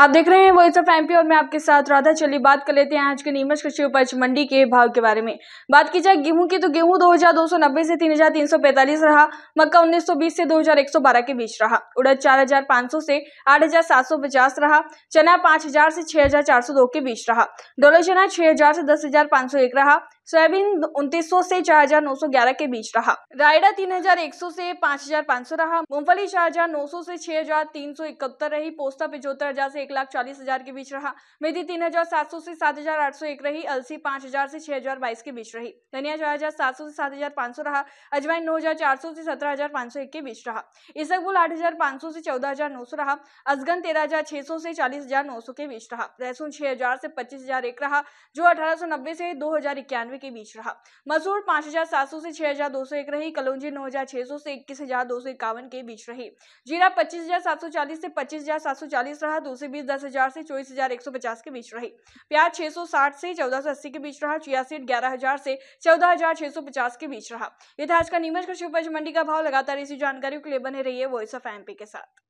आप देख रहे हैं वॉइस ऑफ एमपी और मैं आपके साथ राधा चलिए बात कर लेते हैं आज के नीमच कृषि उपज मंडी के भाव के बारे में बात की जाए गेहूं की तो गेहूं 2290 से 3345 रहा मक्का 1920 से 2112 के बीच रहा उड़द 4500 से 8750 रहा चना 5000 से 6402 के बीच रहा डोलो चना 6000 से दस रहा सोयाबीन उन्तीस से चार के बीच रहा रायडा तीन से 5500 रहा मूंगफली चार से छह रही पोस्ता पिछहत्तर से एक लाख चालीस हजार के बीच रहा मेदी तीन हजार सात सौ से सात हजार आठ सौ एक रही अलसी पांच हजार से छह हजार बाईस के बीच रही धनिया छह हजार सात सौ से सात हजार पांच सौ रहा अजवाइन नौ हजार चार सौ से सत्रह हजार पांच सौ एक के बीच रहा इसकबुल आठ हजार पांच सौ से चौदह हजार नौ सौ रहा अजगन तेरह हजार छह सौ से चालीस हजार नौ सौ के बीच रहा लहसुन छह हजार से पच्चीस हजार एक रहा जो अठारह सौ नब्बे से दो हजार इक्यानवे के बीच रहा मसूर पांच हजार सात सौ से छह हजार दो सौ एक रही कलौजी नौ हजार छह सौ से इक्कीस हजार दो सौ इक्यावन के बीच रही जीरा पच्चीस हजार सात सौ चालीस से पच्चीस हजार सात सौ चालीस रहा दो से बीज दस हजार से चौबीस हजार एक सौ पचास के बीच रही प्याज छह सौ साठ से चौदह सौ अस्सी के बीच रहा चिया सीट ग्यारह हजार से चौदह हजार छह सौ पचास के बीच रहा ये था आज का नीमच कृषि उपज मंडी का भाव लगातार इसी जानकारी के लिए बने है वॉइस ऑफ एमपी के साथ